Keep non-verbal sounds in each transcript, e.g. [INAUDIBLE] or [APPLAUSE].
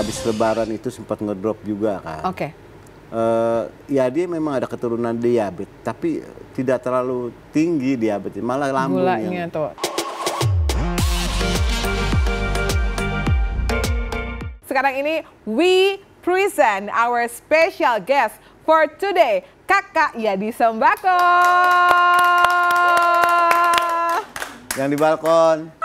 habis lebaran itu sempat ngedrop juga kan. Oke. Okay. Uh, eh, ya dia memang ada keturunan diabetes, tapi tidak terlalu tinggi diabetes, malah lambung tuh. Sekarang ini we present our special guest for today, Kakak Yadi Sembako. Yang di balkon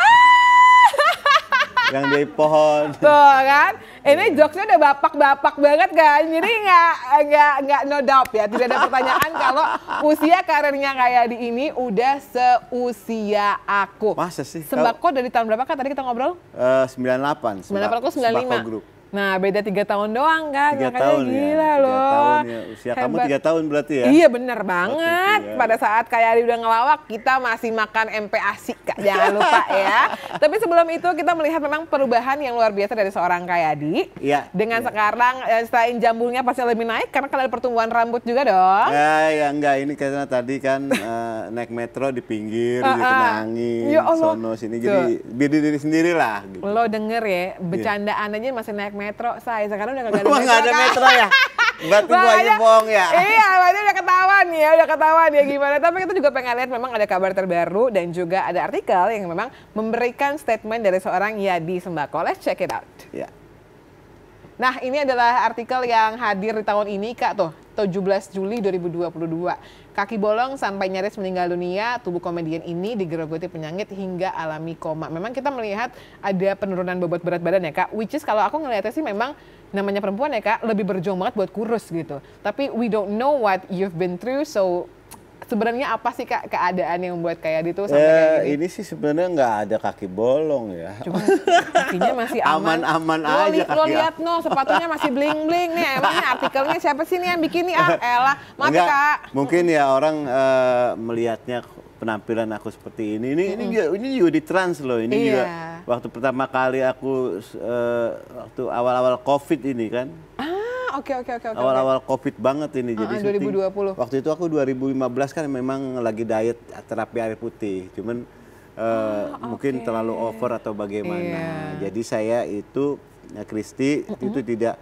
yang di pohon. Tuh kan, ini jokesnya udah bapak-bapak banget kan, jadi nggak nggak nggak no doubt ya, tidak ada pertanyaan kalau usia karirnya kayak di ini udah seusia aku. Masa sih? Sembako dari tahun berapa kan tadi kita ngobrol? Uh, 98. 98 aku 95. Sembako grup. Nah, beda tiga tahun doang kan. Tiga Makanya tahun ya, gila ya. loh. Tahun ya. Usia Hebat. kamu tiga tahun berarti ya? Iya bener banget. Pada saat kayak Ari udah ngelawak, kita masih makan MP asik kak. Jangan lupa ya. [LAUGHS] Tapi sebelum itu kita melihat memang perubahan yang luar biasa dari seorang Kak Yadi. Iya. Dengan ya. sekarang eh, selain jambulnya pasti lebih naik karena kan ada pertumbuhan rambut juga dong. Ya, ya enggak. Ini karena tadi kan uh, naik metro di pinggir, uh, uh. Ah, ditenangin, ah. ya sono sini. Jadi biar diri sendiri lah. Gitu. Lo denger ya, iya. bercandaan ya. aja masih naik metro, saya sekarang udah gak [LAUGHS] ada metro. Gak ada kan? metro ya? Berarti gua aja iya. bohong ya? Iya, berarti udah ketahuan ya, udah ketahuan ya gimana. Tapi kita juga pengen lihat memang ada kabar terbaru dan juga ada artikel yang memang memberikan statement dari seorang Yadi Sembako. Let's check it out. Yeah. Nah, ini adalah artikel yang hadir di tahun ini, Kak, tuh. 17 Juli 2022. Kaki bolong sampai nyaris meninggal dunia, tubuh komedian ini digerogoti penyakit hingga alami koma. Memang kita melihat ada penurunan bobot berat badan ya, Kak. Which is kalau aku ngelihatnya sih memang namanya perempuan ya, Kak, lebih berjuang banget buat kurus gitu. Tapi we don't know what you've been through, so sebenarnya apa sih kak keadaan yang membuat kayak itu sampai ya, kayak ini? ini sih sebenarnya nggak ada kaki bolong ya. Cuma [LAUGHS] kakinya masih aman. Aman-aman aja. lo ya. lihat no, sepatunya masih bling bling nih. Emangnya artikelnya siapa sih nih yang bikin nih? Ah, [LAUGHS] elah, maaf Enggak, kak. Mungkin ya orang uh, melihatnya penampilan aku seperti ini. Ini ini, -hmm. ini ini juga di trans loh. Ini iya. juga waktu pertama kali aku uh, waktu awal-awal covid ini kan. Ah oke oke oke. Awal-awal okay. COVID banget ini uh, jadi 2020. Ah, syuting. Waktu itu aku 2015 kan memang lagi diet terapi air putih, cuman uh, eh, oh, ah, okay. mungkin terlalu over atau bagaimana. Yeah. Jadi saya itu ya Kristi uh -huh. itu tidak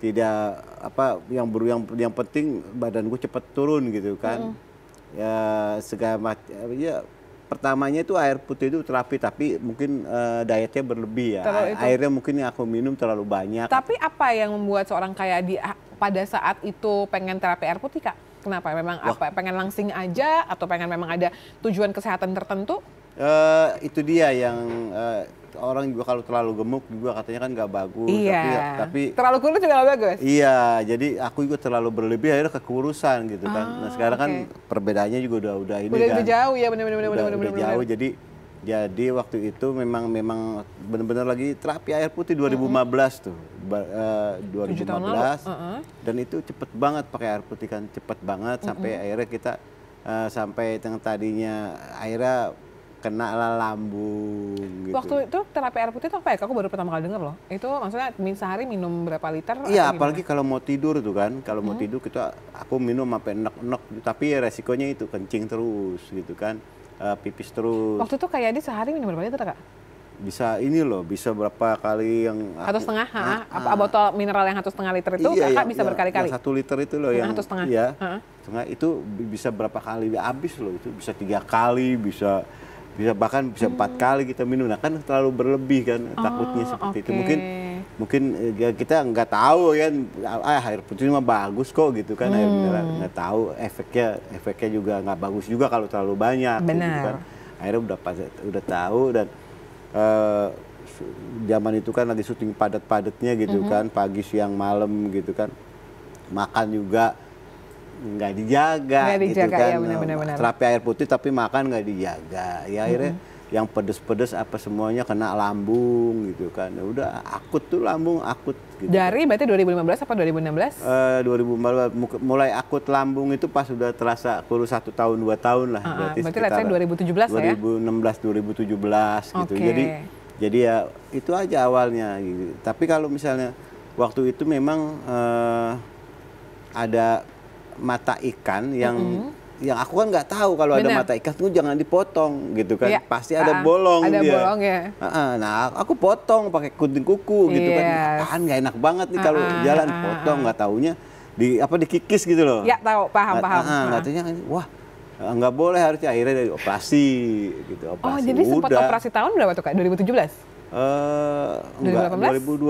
tidak apa yang baru yang yang penting badan gue cepet turun gitu kan. Uh -huh. Ya segala macam ya pertamanya itu air putih itu terapi tapi mungkin uh, dietnya berlebih ya. Itu. Airnya mungkin yang aku minum terlalu banyak. Tapi apa yang membuat seorang kayak di pada saat itu pengen terapi air putih Kak? Kenapa? Memang Wah. apa pengen langsing aja atau pengen memang ada tujuan kesehatan tertentu? Uh, itu dia yang uh, orang juga kalau terlalu gemuk juga katanya kan nggak bagus. Iya. Tapi, tapi terlalu kurus juga nggak bagus. Iya, jadi aku juga terlalu berlebih akhirnya kekurusan gitu kan. nah ah, sekarang okay. kan perbedaannya juga udah udah ini udah, kan. Udah jauh ya benar-benar benar-benar udah, bener, udah jauh jadi jadi waktu itu memang memang benar-benar lagi terapi air putih 2015 mm -hmm. tuh. Uh, 2015. Uh -huh. Dan itu cepet banget pakai air putih kan cepet banget mm -hmm. sampai akhirnya kita uh, sampai yang tadinya akhirnya kena lah lambung gitu. Waktu itu terapi air putih itu apa ya? Aku baru pertama kali dengar loh. Itu maksudnya min sehari minum berapa liter? Iya, apalagi kalau mau tidur tuh kan. Kalau mau hmm. tidur kita aku minum sampai enek-enek tapi resikonya itu kencing terus gitu kan. Uh, pipis terus. Waktu itu kayak di sehari minum berapa liter, Kak? bisa ini loh bisa berapa kali yang satu setengah ha, ah, ah, botol mineral yang satu setengah liter itu iya, kakak iya, bisa iya. berkali-kali satu liter itu loh yang satu setengah ya setengah itu bisa berapa kali habis loh itu bisa tiga kali bisa bisa bahkan bisa empat kali kita minum nah kan terlalu berlebih kan oh, takutnya seperti okay. itu mungkin mungkin ya kita nggak tahu kan ah air putih mah bagus kok gitu kan hmm. air mineral hmm. nggak tahu efeknya efeknya juga nggak bagus juga kalau terlalu banyak gitu kan akhirnya udah pas, udah tahu dan uh, zaman itu kan lagi syuting padat-padatnya gitu mm -hmm. kan pagi siang malam gitu kan makan juga nggak dijaga, nggak gitu dijaga gitu kan. Ya, Terapi air putih tapi makan nggak dijaga. Ya akhirnya mm -hmm. yang pedes-pedes apa semuanya kena lambung gitu kan. Ya udah akut tuh lambung akut. Gitu. Kan. Dari berarti 2015 apa 2016? Eh, 2014 mulai akut lambung itu pas sudah terasa kurus satu tahun dua tahun lah. Uh ah, -huh. Ah, berarti, berarti sekitar 2017 ya? 2016 2017 gitu. Jadi jadi ya itu aja awalnya. Gitu. Tapi kalau misalnya waktu itu memang eh, ada mata ikan yang mm -hmm. yang aku kan nggak tahu kalau Bener. ada mata ikan itu jangan dipotong gitu kan. Ya. Pasti ada uh, bolong ada dia. bolong ya. Uh, nah, aku potong pakai kuting kuku gitu yes. kan. Kan nggak enak banget nih kalau uh, jalan potong nggak taunya di apa dikikis gitu loh. Ya tahu paham gak, paham. Ah, tanya wah nggak boleh harusnya akhirnya dari operasi gitu oh, operasi. Oh jadi sempat operasi tahun berapa tuh kak? 2017? 2020.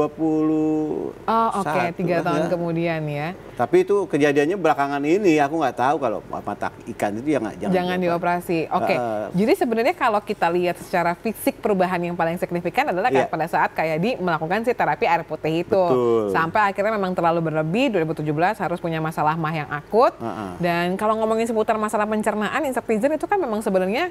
Eh, oh, oke, okay. tiga tahun ya. kemudian ya. Tapi itu kejadiannya belakangan ini, aku nggak tahu kalau mata ikan itu ya nggak jangan. Jangan dioperasi. Oke. Okay. Uh, eh, eh. Jadi sebenarnya kalau kita lihat secara fisik perubahan yang paling signifikan adalah yeah. pada saat kayak di melakukan si terapi air putih itu, Betul. sampai akhirnya memang terlalu berlebih. 2017 harus punya masalah mah yang akut. Uh -uh. Dan kalau ngomongin seputar masalah pencernaan, insectizen itu kan memang sebenarnya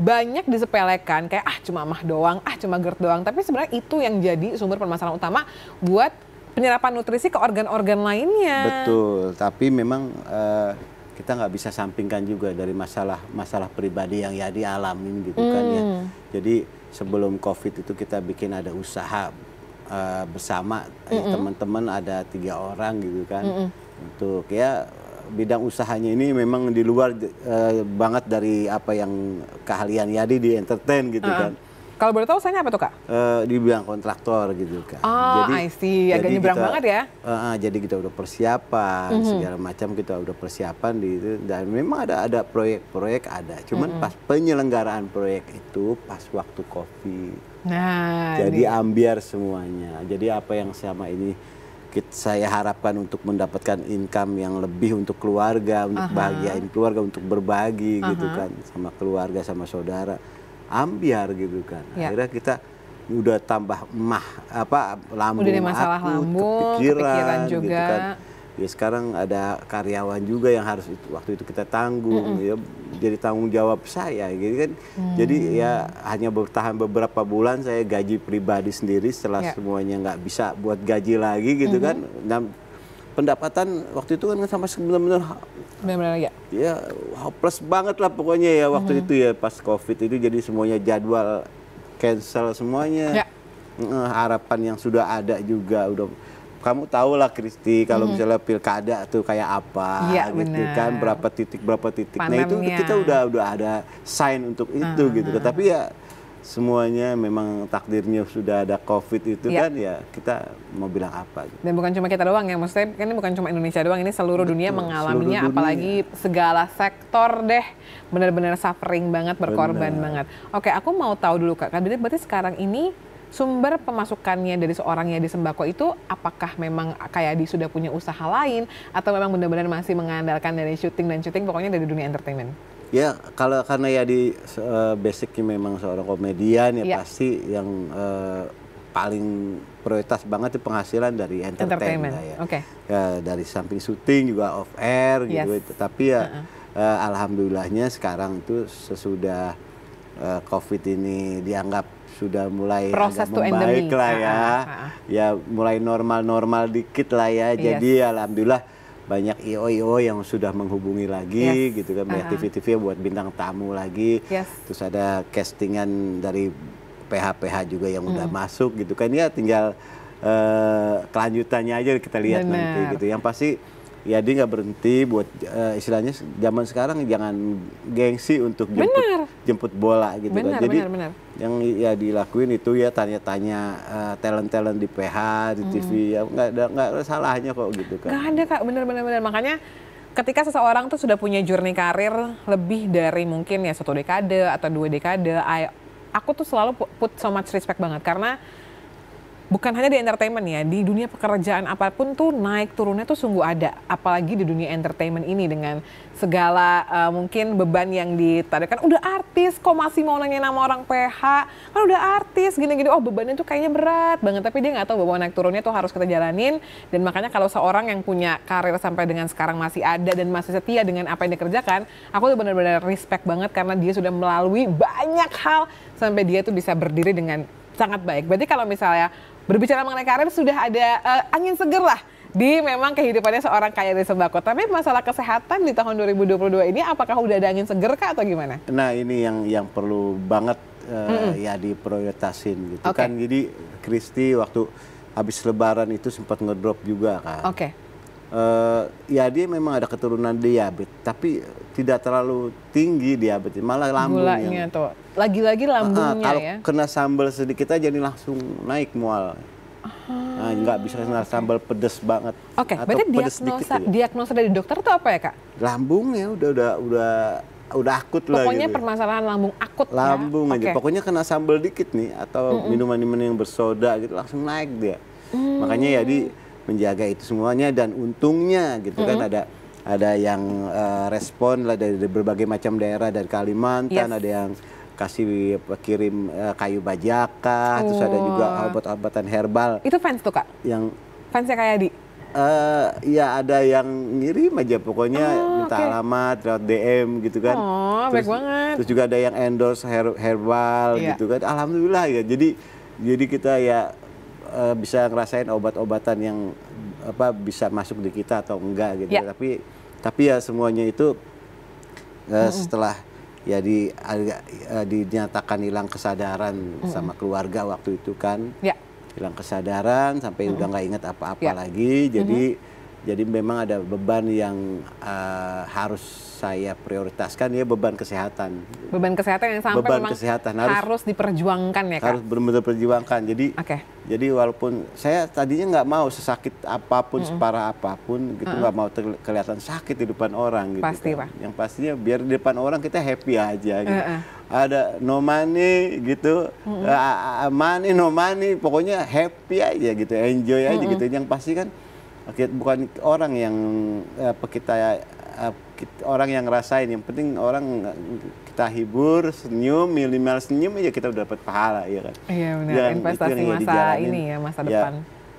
banyak disepelekan kayak ah cuma mah doang, ah cuma GERD doang, tapi sebenarnya itu yang jadi sumber permasalahan utama buat penyerapan nutrisi ke organ-organ lainnya. Betul, tapi memang uh, kita nggak bisa sampingkan juga dari masalah masalah pribadi yang ya dialami gitu hmm. kan ya. Hmm. Jadi sebelum COVID itu kita bikin ada usaha uh, bersama ya teman-teman mm -mm. ya, ada tiga orang gitu kan mm untuk ya bidang usahanya ini memang di luar uh, banget dari apa yang keahlian Yadi di entertain gitu uh -huh. kan. Kalau boleh tahu saya apa tuh kak? Uh, di bidang kontraktor gitu kan. Oh, jadi, I see. Agak nyebrang banget ya? Uh, uh, jadi kita udah persiapan mm -hmm. segala macam kita udah persiapan di itu dan memang ada ada proyek-proyek ada. Cuman mm -hmm. pas penyelenggaraan proyek itu pas waktu covid. Nah. Jadi ini. ambiar semuanya. Jadi apa yang selama ini saya harapkan untuk mendapatkan income yang lebih untuk keluarga, untuk uh-huh. bahagiain keluarga, untuk berbagi uh-huh. gitu kan sama keluarga sama saudara. Ambiar gitu kan. Ya. Akhirnya kita udah tambah mah apa lambung udah masalah aku, lambung, kepikiran, kepikiran juga. gitu kan ya sekarang ada karyawan juga yang harus itu, waktu itu kita tanggung mm -hmm. ya jadi tanggung jawab saya gitu kan mm. jadi ya hanya bertahan beberapa bulan saya gaji pribadi sendiri setelah yeah. semuanya nggak bisa buat gaji lagi gitu mm -hmm. kan dan pendapatan waktu itu kan sama benar-benar benar-benar ya ya hopeless banget lah pokoknya ya waktu mm -hmm. itu ya pas covid itu jadi semuanya jadwal cancel semuanya yeah. Ya. harapan yang sudah ada juga udah kamu tahu lah Kristi kalau hmm. misalnya pilkada tuh kayak apa ya, gitu bener. kan berapa titik berapa titik. Nah itu kita udah udah ada sign untuk itu uh -huh. gitu. Tapi ya semuanya memang takdirnya sudah ada COVID itu ya. kan ya kita mau bilang apa. Gitu. Dan bukan cuma kita doang ya, maksudnya kan ini bukan cuma Indonesia doang, ini seluruh Betul, dunia mengalaminya, seluruh dunia. apalagi segala sektor deh benar-benar suffering banget, berkorban Bener. banget. Oke, aku mau tahu dulu kak, kan berarti sekarang ini sumber pemasukannya dari seorang yang di sembako itu apakah memang kayak di sudah punya usaha lain atau memang benar-benar masih mengandalkan dari syuting dan syuting pokoknya dari dunia entertainment? Ya, kalau karena ya di uh, basicnya memang seorang komedian ya, ya. pasti yang uh, paling prioritas banget itu penghasilan dari entertainment, ya. entertainment. ya. Okay. ya dari samping syuting juga off air gitu yes. gitu. Tapi ya uh -uh. Uh, alhamdulillahnya sekarang itu sesudah uh, COVID ini dianggap sudah mulai Proses agak membaik endemi. lah ya. Ha, ah, ah, ha, ah, Ya mulai normal-normal dikit lah ya. Jadi alhamdulillah banyak IO IO yang sudah menghubungi lagi yes. gitu kan banyak TV TV buat bintang tamu lagi. Yes. Terus ada castingan dari PH PH juga yang hmm. masuk gitu kan ya tinggal uh, kelanjutannya aja kita lihat Bener. nanti gitu. Yang pasti ya dia nggak berhenti buat uh, istilahnya zaman sekarang jangan gengsi untuk jemput benar. jemput bola gitu bener, kan jadi bener, bener. yang ya dilakuin itu ya tanya-tanya uh, eh, talent talent di PH di hmm. TV ya nggak ada nggak ada salahnya kok gitu kan nggak ada kak benar-benar benar makanya ketika seseorang tuh sudah punya journey karir lebih dari mungkin ya satu dekade atau dua dekade I, aku tuh selalu put so much respect banget karena bukan hanya di entertainment ya, di dunia pekerjaan apapun tuh naik turunnya tuh sungguh ada. Apalagi di dunia entertainment ini dengan segala uh, mungkin beban yang Kan Udah artis kok masih mau nanya nama orang PH? Kan udah artis gini-gini. Oh bebannya tuh kayaknya berat banget. Tapi dia nggak tahu bahwa naik turunnya tuh harus kita jalanin. Dan makanya kalau seorang yang punya karir sampai dengan sekarang masih ada dan masih setia dengan apa yang dikerjakan, aku tuh benar-benar respect banget karena dia sudah melalui banyak hal sampai dia tuh bisa berdiri dengan sangat baik. Berarti kalau misalnya berbicara mengenai karir sudah ada uh, angin seger lah di memang kehidupannya seorang kaya dari sembako. Tapi masalah kesehatan di tahun 2022 ini apakah udah ada angin seger kah atau gimana? Nah ini yang yang perlu banget uh, mm -hmm. ya diprioritasin gitu okay. kan. Jadi Kristi waktu habis lebaran itu sempat ngedrop juga kan. Oke. Okay uh, ya dia memang ada keturunan diabetes tapi tidak terlalu tinggi diabetes malah lambungnya yang lagi-lagi ah, ah, lambungnya uh, kalau ya kena sambal sedikit aja nih langsung naik mual Nah, nggak bisa kena sambal pedes banget. Oke, okay, berarti diagnosa diagnosa dari dokter tuh apa ya kak? Lambung ya, udah udah udah udah akut Pokoknya lah. Pokoknya gitu. Ya. permasalahan lambung akut. Ya? Lambung ya? aja. Okay. Pokoknya kena sambal dikit nih atau minuman-minuman mm -mm. yang bersoda gitu langsung naik dia. Mm. Makanya ya di menjaga itu semuanya dan untungnya gitu mm -hmm. kan ada ada yang uh, respon lah dari, berbagai macam daerah dari Kalimantan yes. ada yang kasih eh, kirim uh, kayu bajaka oh. terus ada oh. juga obat-obatan herbal itu fans tuh kak yang fansnya kayak di Uh, ya ada yang ngirim aja pokoknya oh, minta okay. alamat lewat DM gitu kan. Oh, terus, baik banget. Terus juga ada yang endorse her herbal yeah. gitu kan. Alhamdulillah ya. Jadi jadi kita ya uh, bisa ngerasain obat-obatan yang apa bisa masuk di kita atau enggak gitu ya. tapi tapi ya semuanya itu uh, mm -hmm. setelah ya di uh, dinyatakan hilang kesadaran mm -hmm. sama keluarga waktu itu kan ya. hilang kesadaran sampai mm -hmm. udah nggak ingat apa-apa yeah. lagi jadi mm -hmm jadi memang ada beban yang uh, harus saya prioritaskan ya beban kesehatan. Beban kesehatan yang sampai beban kesehatan harus, harus diperjuangkan ya kak. Harus benar-benar perjuangkan. Jadi okay. jadi walaupun saya tadinya nggak mau sesakit apapun, mm -hmm. separah apapun gitu nggak mm -hmm. mau kelihatan sakit di depan orang gitu. Pasti kan. pak. Yang pastinya biar di depan orang kita happy aja. Gitu. Mm -hmm. Ada no money gitu, mm -hmm. uh, money no money, pokoknya happy aja gitu, enjoy aja mm -hmm. gitu. Yang pasti kan bukan orang yang apa eh, kita, orang yang ngerasain yang penting orang kita hibur senyum minimal senyum aja kita udah dapat pahala ya kan iya benar Dan investasi masa dijalanin. ini ya masa ya, depan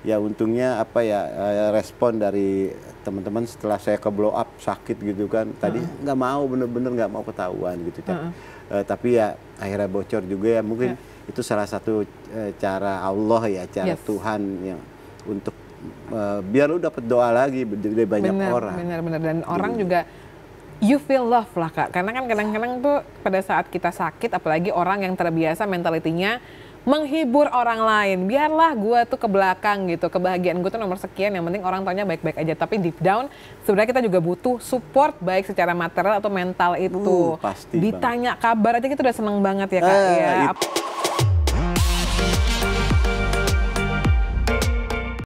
ya, untungnya apa ya eh, respon dari teman-teman setelah saya ke blow up sakit gitu kan tadi nggak uh -huh. mau bener-bener nggak mau ketahuan gitu kan uh -huh. uh, tapi ya akhirnya bocor juga ya mungkin yeah. itu salah satu eh, cara Allah ya cara yes. Tuhan yang untuk uh, biar lu dapat doa lagi dari banyak bener, orang. Benar-benar dan orang juga you feel love lah kak. Karena kan kadang-kadang tuh pada saat kita sakit, apalagi orang yang terbiasa mentalitinya menghibur orang lain. Biarlah gue tuh ke belakang gitu, kebahagiaan gue tuh nomor sekian. Yang penting orang tuanya baik-baik aja. Tapi deep down sebenarnya kita juga butuh support baik secara material atau mental itu. Uh, pasti Ditanya banget. kabar aja kita udah seneng banget ya kak. Uh, ya. It